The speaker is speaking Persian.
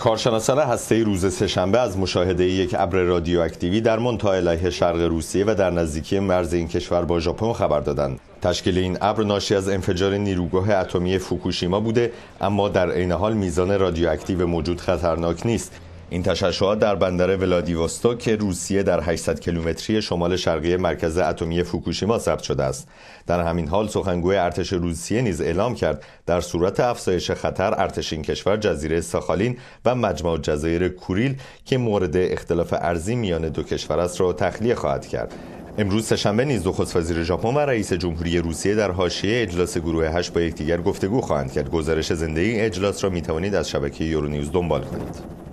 کارشناسان هسته روز سهشنبه از مشاهده یک ابر رادیواکتیوی در منطقه علیه شرق روسیه و در نزدیکی مرز این کشور با ژاپن خبر دادند. تشکیل این ابر ناشی از انفجار نیروگاه اتمی فوکوشیما بوده اما در عین حال میزان رادیواکتیو موجود خطرناک نیست. این تشعشعات در بندر که روسیه در 800 کیلومتری شمال شرقی مرکز اتمی فوکوشیما ثبت شده است در همین حال سخنگوی ارتش روسیه نیز اعلام کرد در صورت افزایش خطر ارتش این کشور جزیره ساخالین و مجمع جزایر کوریل که مورد اختلاف ارزی میان دو کشور است را تخلیه خواهد کرد امروز سهشنبه نیز نخست وزیر ژاپن و رئیس جمهوری روسیه در حاشیه اجلاس گروه 8 با یکدیگر گفتگو خواهند کرد گزارش زنده اجلاس را می توانید از شبکه یورونیوز دنبال کنید